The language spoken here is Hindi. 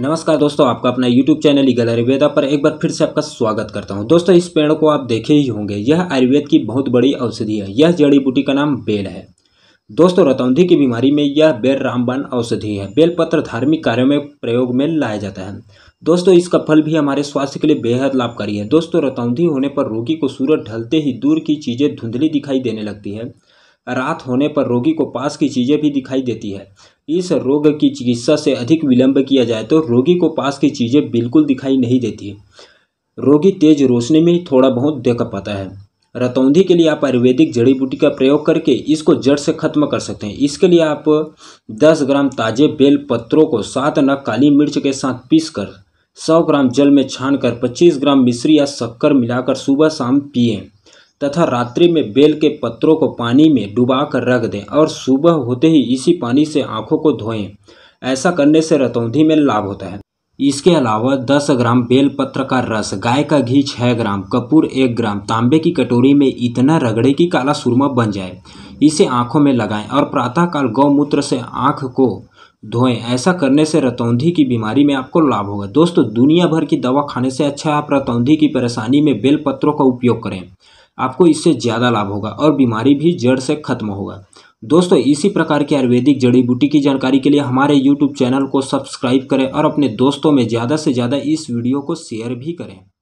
नमस्कार दोस्तों आपका अपना यूट्यूब चैनल ईगल आयुर्वेदा पर एक बार फिर से आपका स्वागत करता हूं दोस्तों इस पेड़ को आप देखे ही होंगे यह आयुर्वेद की बहुत बड़ी औषधि है यह जड़ी बूटी का नाम बेल है दोस्तों रतौंधी की बीमारी में यह बेल रामबान औषधि है बेलपत्र धार्मिक कार्यों में प्रयोग में लाया जाता है दोस्तों इसका फल भी हमारे स्वास्थ्य के लिए बेहद लाभकारी है दोस्तों रतौंधी होने पर रोगी को सूरज ढलते ही दूर की चीज़ें धुंधली दिखाई देने लगती है रात होने पर रोगी को पास की चीज़ें भी दिखाई देती है इस रोग की चिकित्सा से अधिक विलंब किया जाए तो रोगी को पास की चीज़ें बिल्कुल दिखाई नहीं देती रोगी तेज रोशनी में थोड़ा बहुत देख पाता है रतौंधी के लिए आप आयुर्वेदिक जड़ी बूटी का प्रयोग करके इसको जड़ से खत्म कर सकते हैं इसके लिए आप 10 ग्राम ताजे बेल पत्रों को सात नग काली मिर्च के साथ पीस कर सौ ग्राम जल में छान कर पच्चीस ग्राम मिश्री या शक्कर मिलाकर सुबह शाम पिए तथा रात्रि में बेल के पत्रों को पानी में डुबा कर रख दें और सुबह होते ही इसी पानी से आँखों को धोएं ऐसा करने से रतौंधी में लाभ होता है इसके अलावा 10 ग्राम बेलपत्र का रस गाय का घी 6 ग्राम कपूर 1 ग्राम तांबे की कटोरी में इतना रगड़े कि काला सुरमा बन जाए इसे आंखों में लगाएं और प्रातःकाल गौमूत्र से आँख को धोएं ऐसा करने से रतौंधी की बीमारी में आपको लाभ होगा दोस्तों दुनिया भर की दवा खाने से अच्छा आप रतौंधी की परेशानी में बेलपत्रों का उपयोग करें आपको इससे ज़्यादा लाभ होगा और बीमारी भी जड़ से खत्म होगा दोस्तों इसी प्रकार की आयुर्वेदिक जड़ी बूटी की जानकारी के लिए हमारे यूट्यूब चैनल को सब्सक्राइब करें और अपने दोस्तों में ज़्यादा से ज़्यादा इस वीडियो को शेयर भी करें